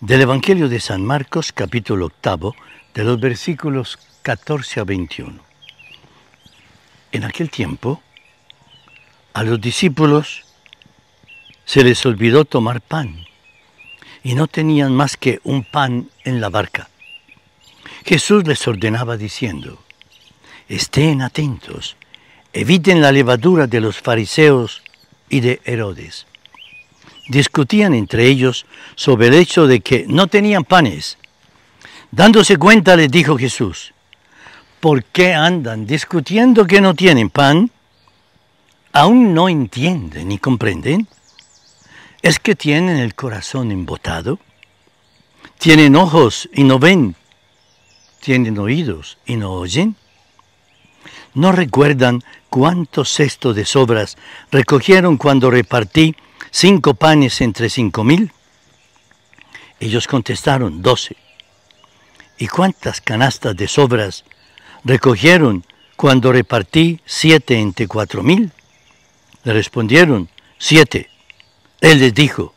Del Evangelio de San Marcos, capítulo octavo, de los versículos 14 a 21. En aquel tiempo, a los discípulos se les olvidó tomar pan y no tenían más que un pan en la barca. Jesús les ordenaba diciendo, estén atentos, eviten la levadura de los fariseos y de Herodes discutían entre ellos sobre el hecho de que no tenían panes. Dándose cuenta les dijo Jesús, ¿por qué andan discutiendo que no tienen pan? ¿Aún no entienden y comprenden? ¿Es que tienen el corazón embotado? ¿Tienen ojos y no ven? ¿Tienen oídos y no oyen? no recuerdan cuántos cestos de sobras recogieron cuando repartí cinco panes entre cinco mil? Ellos contestaron, doce. ¿Y cuántas canastas de sobras recogieron cuando repartí siete entre cuatro mil? Le respondieron, siete. Él les dijo,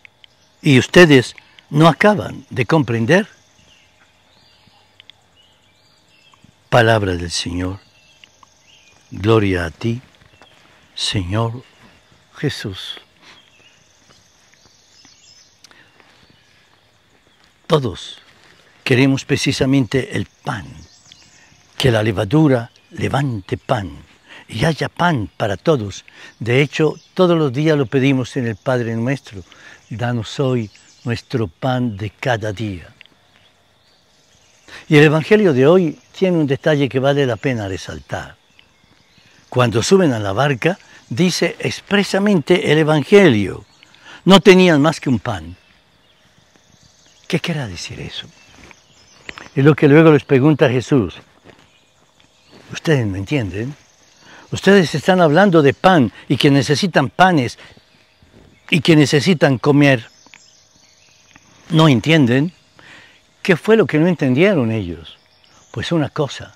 ¿y ustedes no acaban de comprender? Palabra del Señor. Gloria a ti, Señor Jesús. Todos queremos precisamente el pan, que la levadura levante pan y haya pan para todos. De hecho, todos los días lo pedimos en el Padre nuestro. Danos hoy nuestro pan de cada día. Y el Evangelio de hoy tiene un detalle que vale la pena resaltar cuando suben a la barca, dice expresamente el Evangelio, no tenían más que un pan. ¿Qué querrá decir eso? Es lo que luego les pregunta Jesús. Ustedes no entienden. Ustedes están hablando de pan y que necesitan panes y que necesitan comer. No entienden. ¿Qué fue lo que no entendieron ellos? Pues una cosa,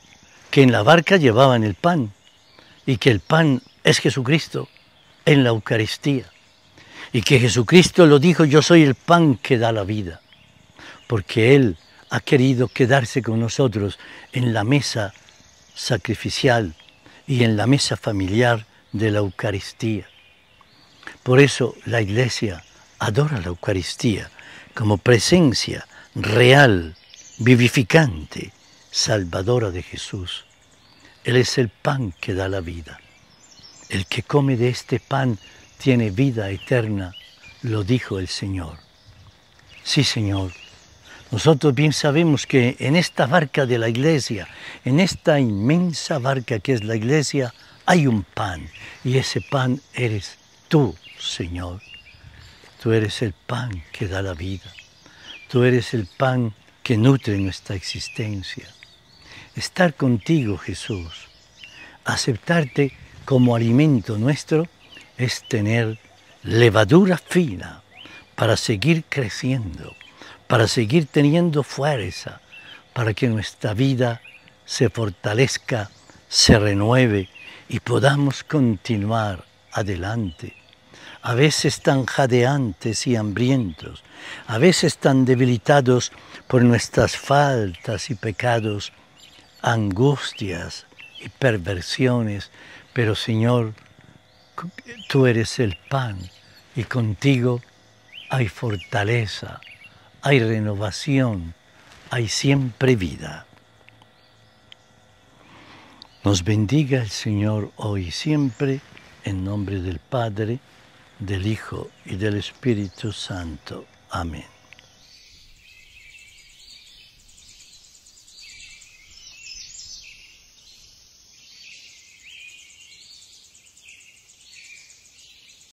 que en la barca llevaban el pan y que el pan es Jesucristo en la Eucaristía y que Jesucristo lo dijo, yo soy el pan que da la vida, porque Él ha querido quedarse con nosotros en la mesa sacrificial y en la mesa familiar de la Eucaristía. Por eso la Iglesia adora la Eucaristía como presencia real, vivificante, salvadora de Jesús. Él es el pan que da la vida. El que come de este pan tiene vida eterna, lo dijo el Señor. Sí, Señor. Nosotros bien sabemos que en esta barca de la iglesia, en esta inmensa barca que es la iglesia, hay un pan y ese pan eres tú, Señor. Tú eres el pan que da la vida. Tú eres el pan que nutre nuestra existencia estar contigo, Jesús. Aceptarte como alimento nuestro es tener levadura fina para seguir creciendo, para seguir teniendo fuerza, para que nuestra vida se fortalezca, se renueve y podamos continuar adelante. A veces tan jadeantes y hambrientos, a veces tan debilitados por nuestras faltas y pecados, angustias y perversiones, pero Señor, tú eres el pan y contigo hay fortaleza, hay renovación, hay siempre vida. Nos bendiga el Señor hoy y siempre, en nombre del Padre, del Hijo y del Espíritu Santo. Amén.